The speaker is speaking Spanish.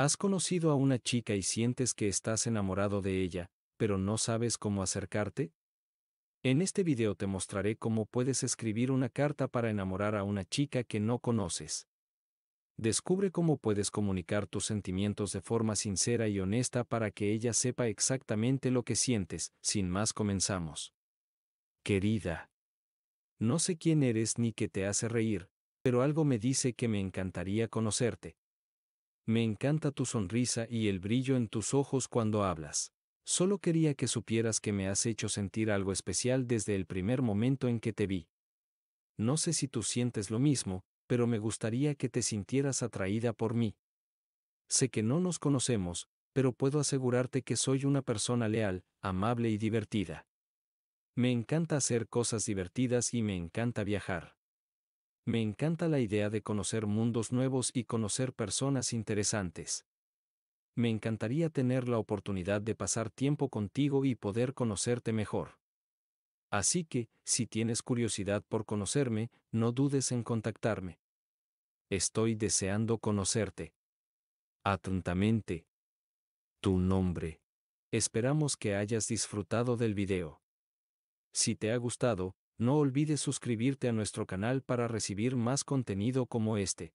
Has conocido a una chica y sientes que estás enamorado de ella, pero no sabes cómo acercarte? En este video te mostraré cómo puedes escribir una carta para enamorar a una chica que no conoces. Descubre cómo puedes comunicar tus sentimientos de forma sincera y honesta para que ella sepa exactamente lo que sientes. Sin más comenzamos. Querida. No sé quién eres ni qué te hace reír, pero algo me dice que me encantaría conocerte. Me encanta tu sonrisa y el brillo en tus ojos cuando hablas. Solo quería que supieras que me has hecho sentir algo especial desde el primer momento en que te vi. No sé si tú sientes lo mismo, pero me gustaría que te sintieras atraída por mí. Sé que no nos conocemos, pero puedo asegurarte que soy una persona leal, amable y divertida. Me encanta hacer cosas divertidas y me encanta viajar. Me encanta la idea de conocer mundos nuevos y conocer personas interesantes. Me encantaría tener la oportunidad de pasar tiempo contigo y poder conocerte mejor. Así que, si tienes curiosidad por conocerme, no dudes en contactarme. Estoy deseando conocerte. Atentamente. Tu nombre. Esperamos que hayas disfrutado del video. Si te ha gustado, no olvides suscribirte a nuestro canal para recibir más contenido como este.